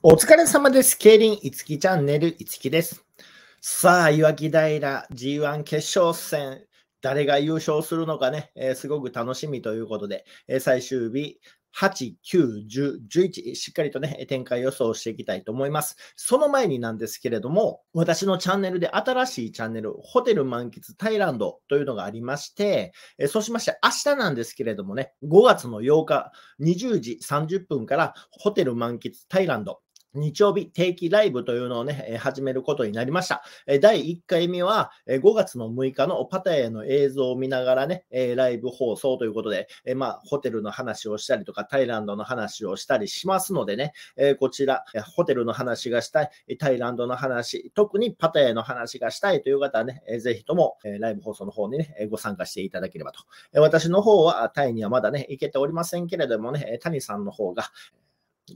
お疲れ様です。競輪いつきチャンネルいつきです。さあ、岩木平 G1 決勝戦、誰が優勝するのかね、えー、すごく楽しみということで、えー、最終日、8、9、10、11、しっかりとね、展開予想していきたいと思います。その前になんですけれども、私のチャンネルで新しいチャンネル、ホテル満喫タイランドというのがありまして、えそうしまして明日なんですけれどもね、5月の8日20時30分からホテル満喫タイランド日曜日定期ライブというのをね、始めることになりました。第1回目は5月の6日のパタヤの映像を見ながらね、ライブ放送ということで、まあ、ホテルの話をしたりとか、タイランドの話をしたりしますのでね、こちら、ホテルの話がしたい、タイランドの話、特にパタヤの話がしたいという方はね、ぜひともライブ放送の方にね、ご参加していただければと。私の方はタイにはまだね、行けておりませんけれどもね、谷さんの方が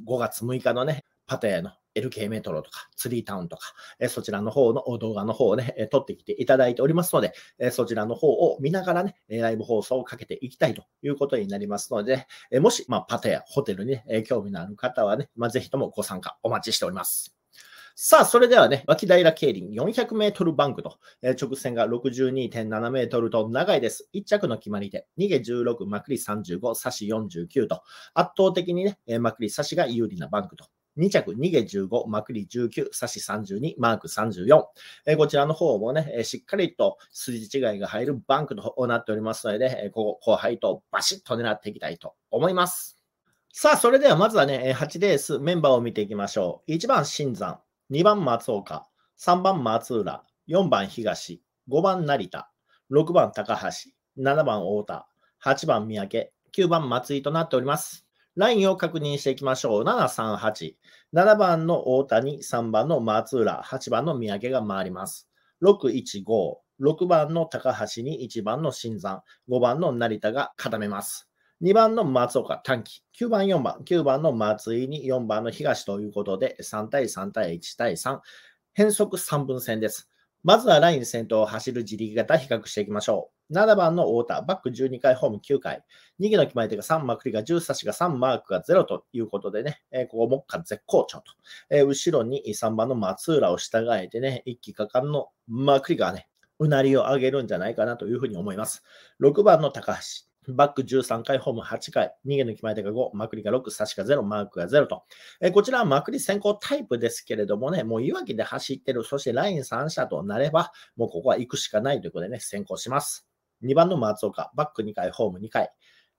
5月6日のね、パタヤの LK メトロとか、ツリータウンとか、えそちらの方の動画の方をね、撮ってきていただいておりますので、えそちらの方を見ながらね、ライブ放送をかけていきたいということになりますので、えもし、まあ、パテやホテルに、ね、え興味のある方はね、まあ、ぜひともご参加お待ちしております。さあ、それではね、脇平競輪400メートルバンクと、え直線が62.7メートルと長いです。1着の決まり手、逃げ16、まくり35、差し49と、圧倒的にね、まくり差しが有利なバンクと2着、逃げ15、まくり19、差し32、マーク34。えー、こちらの方もね、えしっかりと筋違いが入るバンクとなっておりますので、ここ、後輩とバシッと狙っていきたいと思います。さあ、それではまずはね、8レースメンバーを見ていきましょう。1番、新山、2番、松岡、3番、松浦、4番、東、5番、成田、6番、高橋、7番、太田、8番、三宅、9番、松井となっております。ラインを確認していきましょう。738。7番の大谷、3番の松浦、8番の三宅が回ります。615。6番の高橋に1番の新山、5番の成田が固めます。2番の松岡短期、9番4番、9番の松井に4番の東ということで、3対3対1対3、変則3分戦です。まずはライン先頭を走る自力型比較していきましょう。7番の太田、バック12回、ホーム9回、2げの決まり手が3まくりが10差しが3マークが0ということでね、えー、ここ目下絶好調と、えー、後ろに3番の松浦を従えてね、一気果敢のまくりがね、うなりを上げるんじゃないかなというふうに思います。6番の高橋。バック13回、ホーム8回、逃げの決まり手が5、まくりが6、差しが0、マークが0と。えこちらはまくり先行タイプですけれどもね、もういわきで走ってる、そしてライン3者となれば、もうここは行くしかないということでね、先行します。2番の松岡、バック2回、ホーム2回。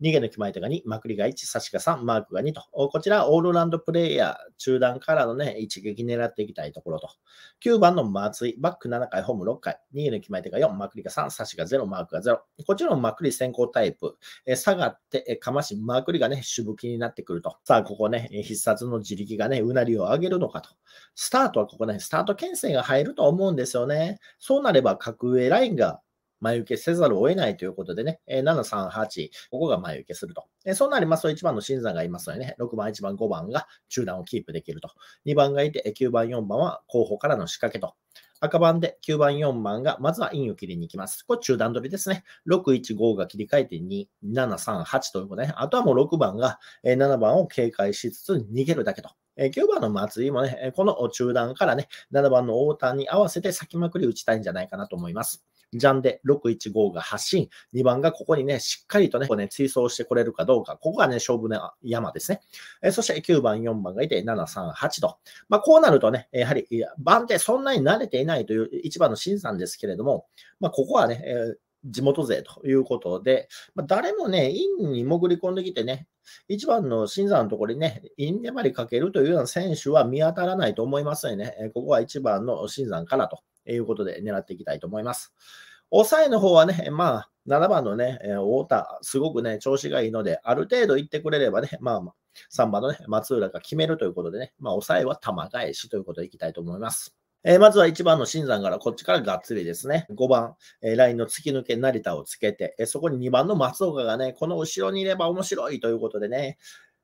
逃げの決まり手が2、まくりが1、差しが3、マークが2と。こちら、オールランドプレイヤー、中段からのね、一撃狙っていきたいところと。9番の松井、バック7回、ホーム6回。逃げの決まり手が4、まくりが3、差しが0、マークが0。こちらのまくり先行タイプ。え下がって、えかまし、まくりがね、しぶきになってくると。さあ、ここね、必殺の自力がね、うなりを上げるのかと。スタートはここね、スタート牽制が入ると思うんですよね。そうなれば、格上ラインが前受けせざるを得ないということでね、え7、3、8、ここが前受けすると。えそうなりますと、1番の新山がいますのでね、6番、1番、5番が中段をキープできると。2番がいて、9番、4番は候補からの仕掛けと。赤番で9番、4番が、まずはインを切りに行きます。これ中段取りですね。6、1、5が切り替えて2、7、3、8ということで、ね、あとはもう6番が7番を警戒しつつ逃げるだけと。え9番の松井もね、この中段からね、7番の大田に合わせて先まくり打ちたいんじゃないかなと思います。ジャンで615が発進、2番がここにね、しっかりとね、こうね追走してこれるかどうか、ここがね、勝負の山ですね。えそして9番、4番がいて、738と。まあ、こうなるとね、やはり、番手そんなに慣れていないという1番の審査ですけれども、まあ、ここはね、え地元勢ということで、まあ、誰もね、インに潜り込んできてね、一番の新山のところにね、イン粘りかけるというような選手は見当たらないと思いますのでね、ここは一番の新山からということで狙っていきたいと思います。抑えの方はね、まあ、7番のね、太田、すごくね、調子がいいので、ある程度行ってくれればね、まあ、3番のね、松浦が決めるということでね、まあ、抑えは玉返しということでいきたいと思います。えー、まずは1番の新山から、こっちからがっつりですね。5番、えー、ラインの突き抜け成田をつけて、えー、そこに2番の松岡がね、この後ろにいれば面白いということでね、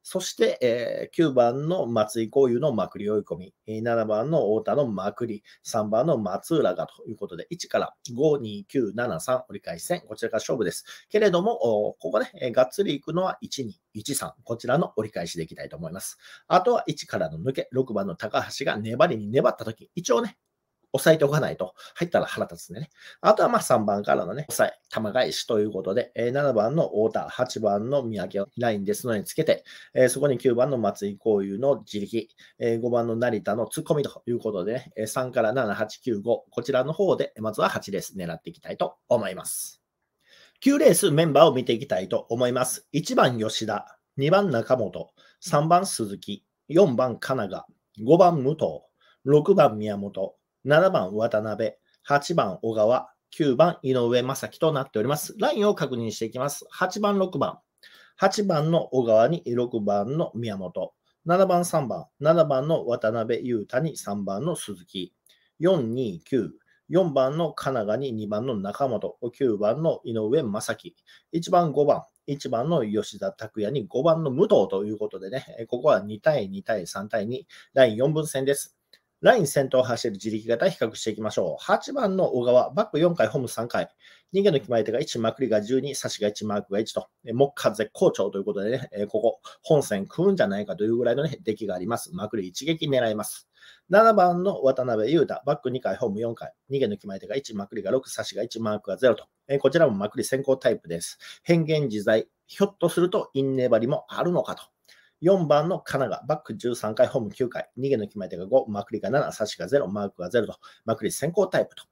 そして、えー、9番の松井幸雄のまくり追い込み、7番の太田のまくり、3番の松浦がということで、1から5、2、9、7、3、折り返し戦、こちらが勝負です。けれども、ここね、えー、がっつりいくのは1、2、1、3、こちらの折り返しでいきたいと思います。あとは1からの抜け、6番の高橋が粘りに粘ったとき、一応ね、押さえておかないと、入ったら腹立つね。あとはまあ3番からのね、抑え、玉返しということで、え7番の太田、8番の三宅をラインですのにつけて、えそこに9番の松井幸雄の自力、え5番の成田の突っ込みということでね、え3から7、8、9、5、こちらの方で、まずは8レース狙っていきたいと思います。9レースメンバーを見ていきたいと思います。1番吉田、2番中本、3番鈴木、4番神奈川、5番武藤、6番宮本、7番渡辺、8番小川、9番井上正樹となっております。ラインを確認していきます。8番、6番。8番の小川に6番の宮本。7番、3番。7番の渡辺裕太に3番の鈴木。4、2、9。4番の神奈川に2番の中本、9番の井上正樹、1番、5番、1番の吉田拓也に5番の武藤ということでね、ここは2対2対3対2、第4分戦です。ライン先頭を走る自力型比較していきましょう。8番の小川、バック4回、ホーム3回。逃げの決まり手が1、まくりが12、差しが1、マークが1と、目下絶好調ということでね、ここ、本戦食うんじゃないかというぐらいの、ね、出来があります。まくり一撃狙います。7番の渡辺裕太、バック2回、ホーム4回、逃げの決まり手が1、まくりが6、差しが1、マークが0と、こちらもまくり先行タイプです。変幻自在、ひょっとすると因粘りもあるのかと4番のカナがバック13回、ホーム9回、逃げの決まり手が5、まくりが7、差しが0、マークが0と、まくり先行タイプと。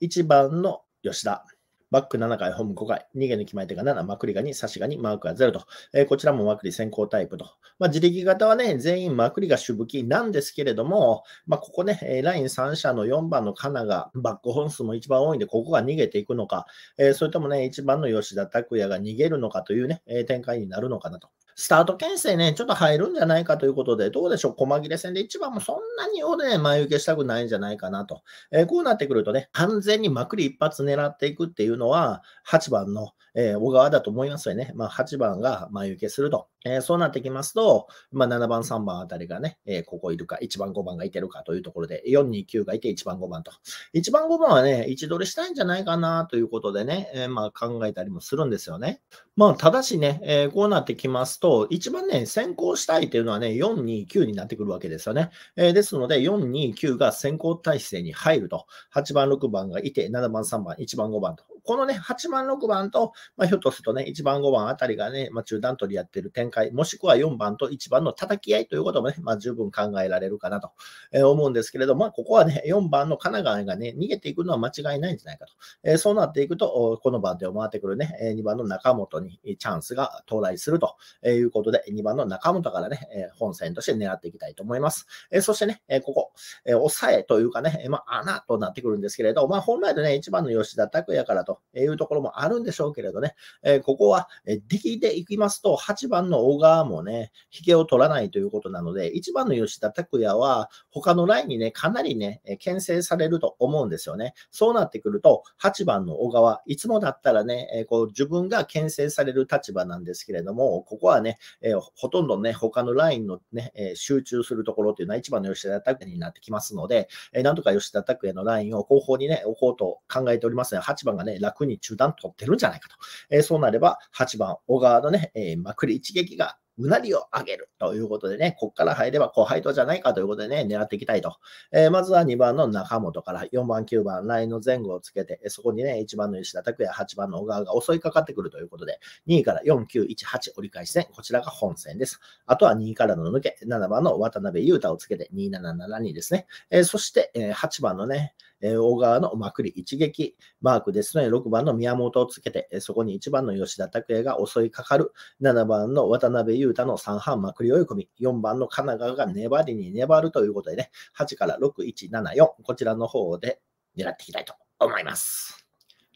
1番の吉田、バック7回、ホーム5回、逃げの決まり手が7、まくりが2、差しが2、マークが0と、えー、こちらもまくり先行タイプと。まあ、自力型はね、全員まくりが主武器なんですけれども、まあ、ここね、ライン3社の4番のカナがバック本数も一番多いんで、ここが逃げていくのか、えー、それともね、1番の吉田拓也が逃げるのかというね、展開になるのかなと。スタート牽制ね、ちょっと入るんじゃないかということで、どうでしょう、細切れ戦で1番もそんなにをね、前受けしたくないんじゃないかなと。えー、こうなってくるとね、完全にまくり一発狙っていくっていうのは、8番の、えー、小川だと思いますよね。まあ、8番が前受けすると。えー、そうなってきますと、まあ、7番、3番あたりがね、えー、ここいるか、1番、5番がいてるかというところで、4、2、9がいて1番、5番と。1番、5番はね、1ドルしたいんじゃないかなということでね、えまあ、考えたりもするんですよね。まあ、ただしね、えこうなってきますと、一番ね、先行したいというのはね、4、2、9になってくるわけですよね。えですので、4、2、9が先行体制に入ると。8番、6番がいて、7番、3番、1番、5番と。このね、8番、6番と、まあ、ひょっとするとね、1番、5番あたりがね、まあ、中段取りやってる展開、もしくは4番と1番の叩き合いということもね、まあ、十分考えられるかなと、え思うんですけれども、まあ、ここはね、4番の神奈川がね、逃げていくのは間違いないんじゃないかと。えそうなっていくと、この番手を回ってくるね、2番の中本にチャンスが到来するということで、2番の中本からね、本戦として狙っていきたいと思います。えそしてね、えここ、え抑えというかね、まあ、穴となってくるんですけれど、まあ、本来でね、1番の吉田拓也からと、というところもあるんでしょうけれどね、えここはできていきますと、8番の小川もね、引けを取らないということなので、1番の吉田拓也は、他のラインにね、かなりね、牽制されると思うんですよね。そうなってくると、8番の小川、いつもだったらね、えこう自分が牽制される立場なんですけれども、ここはね、えほとんどね、他のラインのね、え集中するところというのは1番の吉田拓也になってきますので、えなんとか吉田拓也のラインを後方にね、置こうと考えておりますね。8番がね、楽に中断取ってるんじゃないかと。えー、そうなれば、8番、小川のね、えー、まくり一撃がうなりを上げるということでね、ここから入れば後輩とじゃないかということでね、狙っていきたいと。えー、まずは2番の中本から4番、9番、ラインの前後をつけて、そこにね、1番の吉田拓也、8番の小川が襲いかかってくるということで、2位から4、9、1、8折り返し戦、こちらが本戦です。あとは2位からの抜け、7番の渡辺裕太をつけて、2772ですね。えー、そして、え8番のね、えー、大川のまくり一撃。マークですので、6番の宮本をつけて、そこに1番の吉田拓也が襲いかかる。7番の渡辺裕太の3半まくり追い込み。4番の神奈川が粘りに粘るということでね、8から6、1、7、4。こちらの方で狙っていきたいと思います。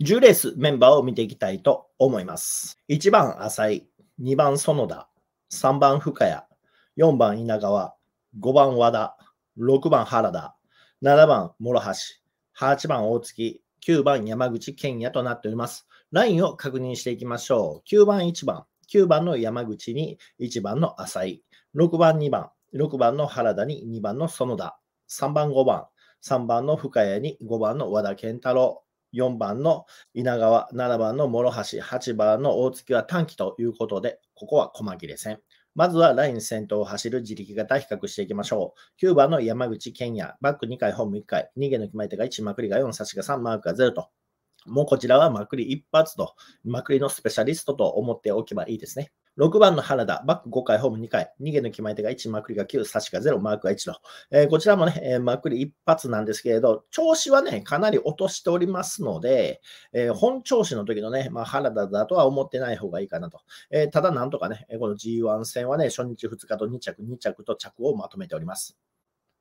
10レースメンバーを見ていきたいと思います。1番浅井、2番園田、3番深谷、4番稲川、5番和田、6番原田、7番諸橋、8番大月、9番山口健也となっております。ラインを確認していきましょう。9番1番、9番の山口に1番の浅井、6番2番、6番の原田に2番の園田、3番5番、3番の深谷に5番の和田健太郎、4番の稲川、7番の諸橋、8番の大月は短期ということで、ここは細切れ線。まずはライン先頭を走る自力型比較していきましょう。9番の山口健也、バック2回、ホーム1回、逃げの決まり手が1、まくりが4、差しが3、マークが0と。もうこちらはまくり一発と、まくりのスペシャリストと思っておけばいいですね。6番の原田、バック5回、ホーム2回、逃げの決まり手が1、まくりが9、差しが0、マークが1と、えー、こちらもね、えー、まくり一発なんですけれど、調子はね、かなり落としておりますので、えー、本調子の時のね、まあ、原田だとは思ってない方がいいかなと。えただ、なんとかね、この G1 戦はね、初日、2日と2着、2着と着をまとめております。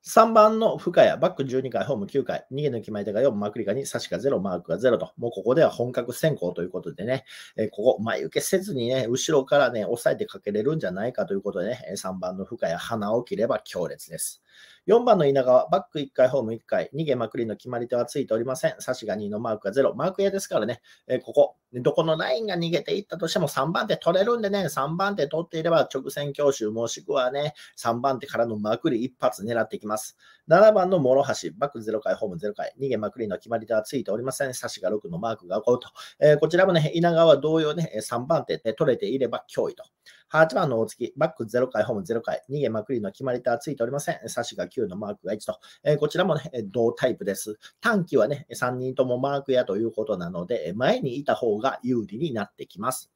3番の深谷、バック12回、ホーム9回、逃げ抜き前手が4、マクリか2、差しが0、マークが0と、もうここでは本格先行ということでね、えー、ここ、前受けせずにね、後ろからね、抑えてかけれるんじゃないかということでね、3番の深谷、花を切れば強烈です。4番の稲川、バック1回、ホーム1回、逃げまくりの決まり手はついておりません。差しが2のマークが0。マーク A ですからね、えここ、どこのラインが逃げていったとしても3番手取れるんでね、3番手取っていれば直線強襲もしくはね、3番手からのまくり一発狙っていきます。7番の諸橋、バック0回、ホーム0回、逃げまくりの決まり手はついておりません。差しが6のマークが5と。えー、こちらもね、稲川同様ね、3番手取れていれば脅威と。8番の大月、バック0回、ホーム0回、逃げまくりの決まり手はついておりません。サシが9のマークが1と、えー、こちらもね、同タイプです。短期はね、3人ともマークやということなので、前にいた方が有利になってきます。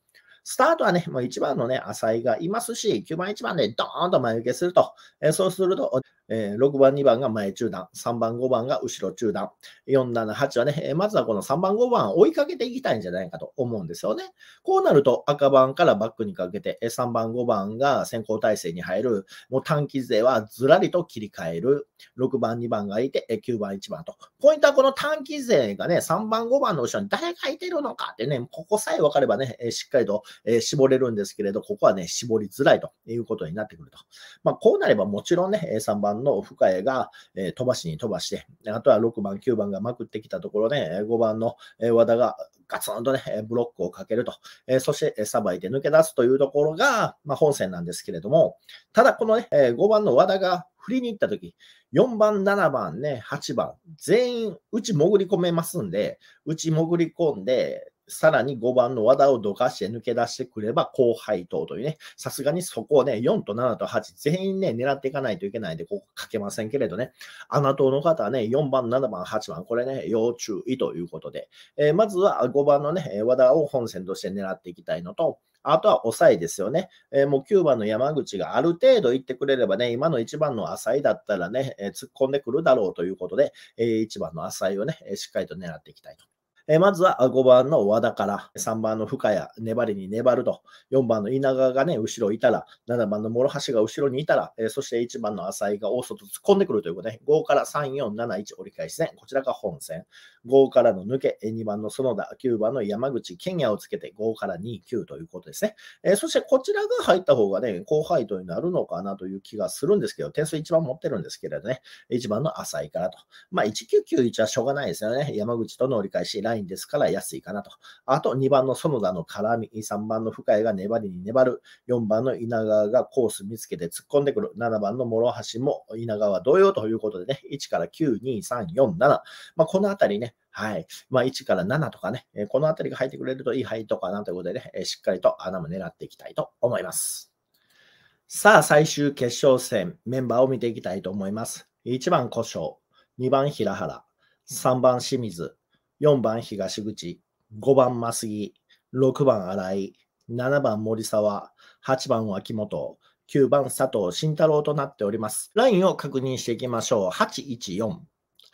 スタートはね、もう1番のね、浅井がいますし、9番1番でドーンと前受けすると、えー、そうすると、え6番、2番が前中段、3番、5番が後ろ中段、4、7、8はね、えまずはこの3番、5番を追いかけていきたいんじゃないかと思うんですよね。こうなると赤番からバックにかけて、3番、5番が先行体制に入る、もう短期勢はずらりと切り替える、6番、2番がいて、9番、1番と。ポイントはこの短期勢がね、3番、5番の後ろに誰がいてるのかってね、ここさえ分かればね、しっかりと、え絞れるんですけれど、ここはね、絞りづらいということになってくると。まあ、こうなればもちろんね、3番、番の深谷が、え飛ばしに飛ばして、あとは6番、9番がまくってきたところで、5番の和田がガツンとね、ブロックをかけると、えそしてさばいて抜け出すというところが、まあ、本戦なんですけれども、ただこのね、え5番の和田が振りに行ったとき、4番、7番ね、8番、全員、うち潜り込めますんで、うち潜り込んで、さらに5番の和田をどかして抜け出してくれば後輩等というね、さすがにそこをね、4と7と8全員ね、狙っていかないといけないんで、ここ書けませんけれどね、穴党の方はね、4番、7番、8番、これね、要注意ということで、えー、まずは5番のね、和田を本線として狙っていきたいのと、あとは抑えですよね。えー、もう9番の山口がある程度行ってくれればね、今の1番の浅井だったらね、えー、突っ込んでくるだろうということで、えー、1番の浅井をね、しっかりと狙っていきたいと。えまずは5番の和田から、3番の深谷、粘りに粘ると、4番の稲川がね、後ろいたら、7番の諸橋が後ろにいたら、えそして1番の浅井が大外突っ込んでくるということで、5から3、4、7、1折り返し戦、こちらが本戦。5からの抜け、2番の園田、9番の山口、ケニアをつけて5から2、9ということですね。えー、そしてこちらが入った方がね、後輩とになるのかなという気がするんですけど、点数1番持ってるんですけれどね、1番の浅いからと。まあ、1991はしょうがないですよね。山口との折り返しラインですから安いかなと。あと2番の園田の絡み、3番の深谷が粘りに粘る、4番の稲川がコース見つけて突っ込んでくる、7番の諸橋も稲川同様ということでね、1から9、2、3、4、7。まあ、このあたりね、はい。まあ、1から7とかね、このあたりが入ってくれるといい範とかなということでね、しっかりと穴も狙っていきたいと思います。さあ、最終決勝戦、メンバーを見ていきたいと思います。1番、古生、2番、平原、3番、清水、4番、東口、5番、増木、6番、新井、7番、森沢、8番、脇本、9番、佐藤慎太郎となっております。ラインを確認していきましょう。814。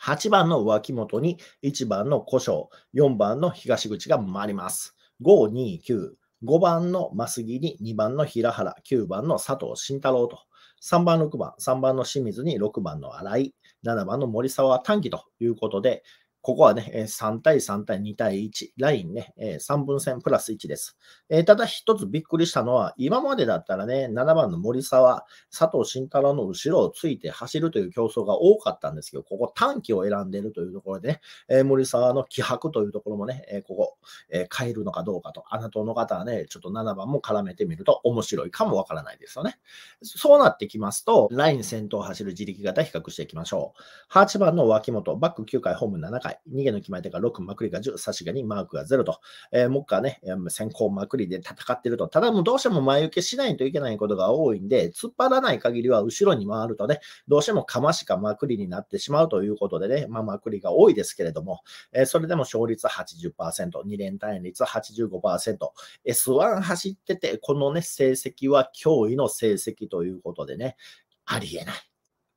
8番の脇本に1番の古生、4番の東口が回ります。5、2、9。5番の増木に2番の平原、9番の佐藤慎太郎と、3番、6番、3番の清水に6番の新井、7番の森沢短期ということで、ここはね、3対3対2対1、ラインね、3分線プラス1です。ただ一つびっくりしたのは、今までだったらね、7番の森沢、佐藤慎太郎の後ろをついて走るという競争が多かったんですけど、ここ短期を選んでいるというところでね、森沢の気迫というところもね、ここ変えるのかどうかと、あなたの方はね、ちょっと7番も絡めてみると面白いかもわからないですよね。そうなってきますと、ライン先頭を走る自力型比較していきましょう。8番の脇本、バック9回、ホーム7回。回、逃げの決まり手が6、まくりが10、差しが2、マークが0と、えー、っかね、先行まくりで戦ってると、ただもうどうしても前受けしないといけないことが多いんで、突っ張らない限りは後ろに回るとね、どうしても釜しかまくりになってしまうということでね、まあ、まくりが多いですけれども、えー、それでも勝率80%、2連単率85%、S1 走ってて、このね、成績は驚異の成績ということでね、ありえない。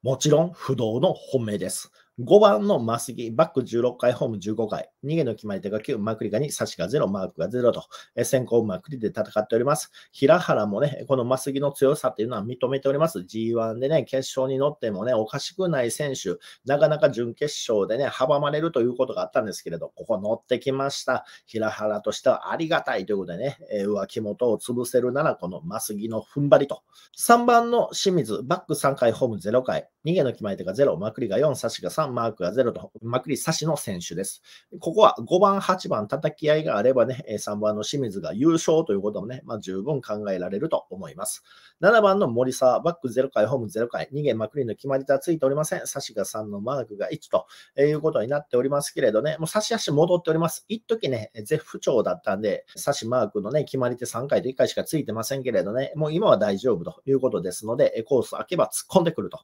もちろん不動の本命です。5番のマスギ、バック16回、ホーム15回、逃げの決まり手が9、マクリガに差しが0、マークが0と、え先行マクリで戦っております。平原もね、このマスギの強さっていうのは認めております。G1 でね、決勝に乗ってもね、おかしくない選手、なかなか準決勝でね、阻まれるということがあったんですけれど、ここ乗ってきました。平原としてはありがたいということでね、え気元を潰せるなら、このマスギの踏ん張りと。3番の清水、バック3回、ホーム0回、逃げの決まり手が0、マクリが4、差しが3、マークが0と、まくり差しの選手です。ここは5番、8番叩き合いがあればね、3番の清水が優勝ということもね、まあ、十分考えられると思います。7番の森沢、バック0回、ホーム0回、逃げまくりの決まり手はついておりません。差しが3のマークが1ということになっておりますけれどね、もう差し足戻っております。一時ね、絶不調だったんで、差しマークのね、決まり手3回と1回しかついてませんけれどね、もう今は大丈夫ということですので、コース開けば突っ込んでくると。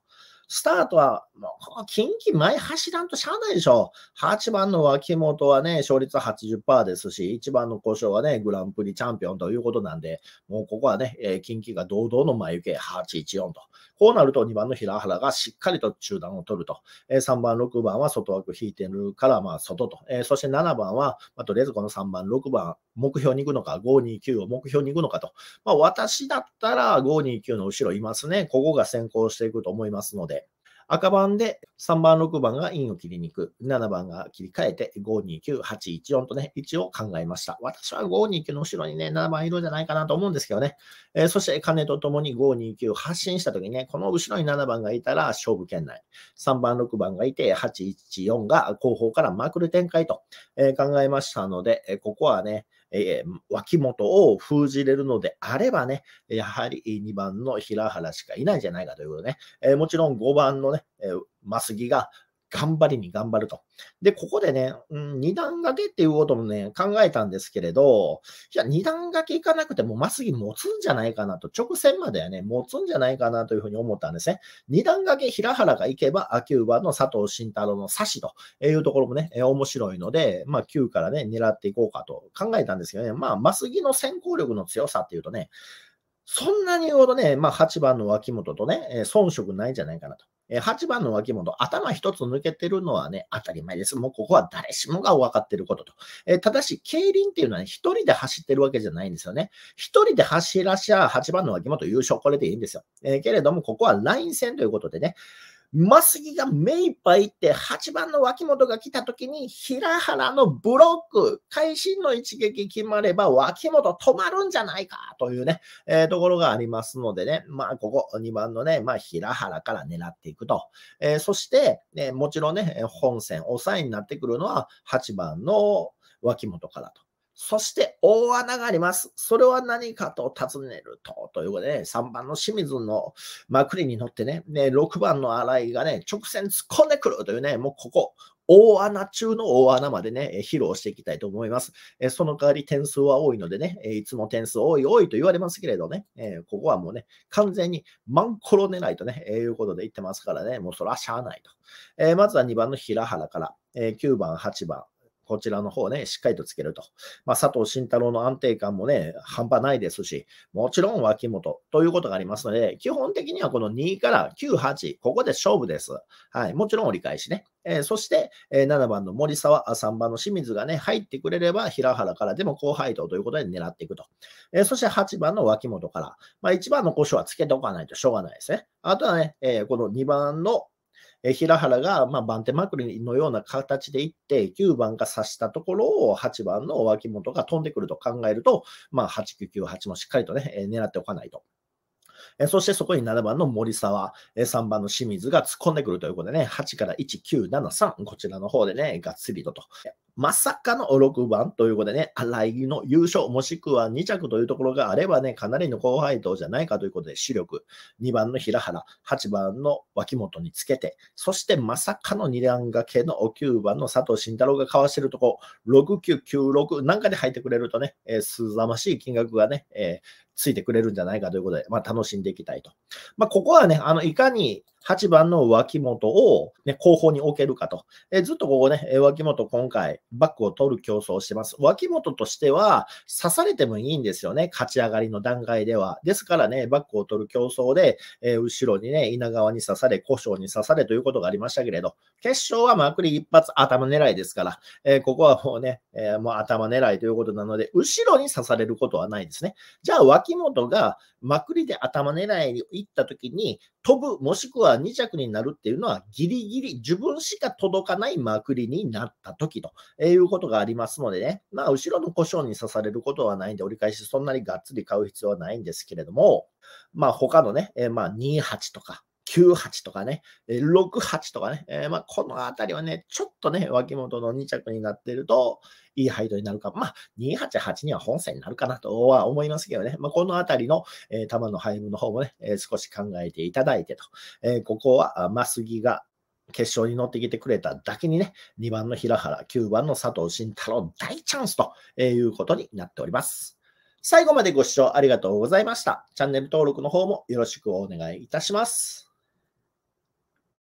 スタートは、もう、近畿前走らんとしゃあないでしょ。8番の脇本はね、勝率80%ですし、1番の故障はね、グランプリチャンピオンということなんで、もうここはね、えー、近畿が堂々の前受け814と。こうなると2番の平原がしっかりと中断を取ると。えー、3番、6番は外枠引いてるから、まあ、外と。えー、そして7番は、まあ、とりあえずこの3番、6番、目標に行くのか、529を目標に行くのかと。まあ、私だったら529の後ろいますね。ここが先行していくと思いますので。赤番で3番、6番がインを切りに行く、7番が切り替えて5、2、9、8、14とね、位置を考えました。私は5、2、9の後ろにね、7番いるんじゃないかなと思うんですけどね。えー、そして、金と共に5、2、9発進したときにね、この後ろに7番がいたら勝負圏内、3番、6番がいて、8、1、4が後方からまくる展開と、えー、考えましたので、えここはね、えー、脇元を封じれるのであればね、やはり2番の平原しかいないんじゃないかということね、えー、もちろん5番のね、えー、マスギが頑張りに頑張ると。で、ここでね、うん、段掛けっていうこともね、考えたんですけれど、いや、二段掛けいかなくても、まっすぐ持つんじゃないかなと、直線まではね、持つんじゃないかなというふうに思ったんですね。二段掛け平原が行けば、秋馬の佐藤慎太郎の差しというところもね、え面白いので、まあ、9からね、狙っていこうかと考えたんですけどね、まあ、まっすぐの先行力の強さっていうとね、そんなに言うほどね、まあ、8番の脇本とね、遜色ないんじゃないかなと。え8番の脇本、頭一つ抜けてるのはね、当たり前です。もうここは誰しもが分かってることと。えただし、競輪っていうのはね、一人で走ってるわけじゃないんですよね。一人で走らしゃ8番の脇本優勝、これでいいんですよ。えー、けれども、ここはライン戦ということでね、マスギが目いっぱいって8番の脇本が来た時に平原のブロック、会心の一撃決まれば脇本止まるんじゃないかというね、えー、ところがありますのでね、まあここ2番のね、まあ平原から狙っていくと。えー、そして、ね、もちろんね、本戦、抑えになってくるのは8番の脇本からと。そして大穴があります。それは何かと尋ねると、ということで、ね、3番の清水のまくりに乗ってね、ね6番の新井がね、直線突っ込んでくるというね、もうここ、大穴中の大穴までね、披露していきたいと思います。えその代わり点数は多いのでね、いつも点数多い多いと言われますけれどね、えここはもうね、完全にマンコロ寝ないとね、えいうことで言ってますからね、もうそらしゃあないと。えまずは2番の平原から、え9番、8番、こちらの方ね、しっかりとつけると。まあ、佐藤慎太郎の安定感もね、半端ないですし、もちろん脇本ということがありますので、基本的にはこの2から9、8、ここで勝負です。はい。もちろん折り返しね。えー、そして、えー、7番の森沢、3番の清水がね、入ってくれれば、平原からでも高配当ということで狙っていくと。えー、そして8番の脇本から、まあ、1番の故障はつけておかないとしょうがないですね。あとはね、えこの2番のえ平原が、まあ、番手まくりのような形でいって、9番が刺したところを8番の脇本が飛んでくると考えると、まあ、8998もしっかりとね、狙っておかないと。えそしてそこに7番の森沢、え3番の清水が突っ込んでくるということでね、8から1973、こちらの方でね、がっつりとと。まさかの6番ということでね、荒井の優勝、もしくは2着というところがあればね、かなりの後輩党じゃないかということで、主力、2番の平原、8番の脇本につけて、そしてまさかの2段掛けの9番の佐藤慎太郎がかわしてるとこ、6996なんかで入ってくれるとね、えー、すざましい金額がね、えー、ついてくれるんじゃないかということで、まあ、楽しんでいきたいと。まあ、ここはね、あの、いかに8番の脇本を、ね、後方に置けるかと。えずっとここね、脇本今回、バックを取る競争をしてます。脇本としては、刺されてもいいんですよね、勝ち上がりの段階では。ですからね、バックを取る競争で、え後ろにね、稲川に刺され、故障に刺されということがありましたけれど、決勝はまくり一発頭狙いですから、えここはもうね、えもう頭狙いということなので、後ろに刺されることはないですね。じゃあ、脇本がまくりで頭狙いに行った時に、飛ぶ、もしくは2着になるっていうのは、ギリギリ自分しか届かないまくりになった時と、えいうことがありますのでね、まあ、後ろの故障に刺されることはないんで、折り返しそんなにがっつり買う必要はないんですけれども、まあ、他のね、えまあ、28とか、98とかね、68とかね、えー、まあ、このあたりはね、ちょっとね、脇元の2着になってると、いい配当になるか、まあ、288には本線になるかなとは思いますけどね、まあ、このあたりの、えー、球の配分の方もね、えー、少し考えていただいてと、えここは、マスギが決勝に乗ってきてくれただけにね、2番の平原、9番の佐藤慎太郎、大チャンスということになっております。最後までご視聴ありがとうございました。チャンネル登録の方もよろしくお願いいたします。